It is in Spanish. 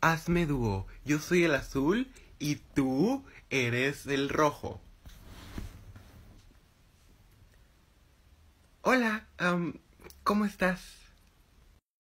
hazme dúo. Yo soy el azul y tú eres el rojo. Hola, ¿cómo estás?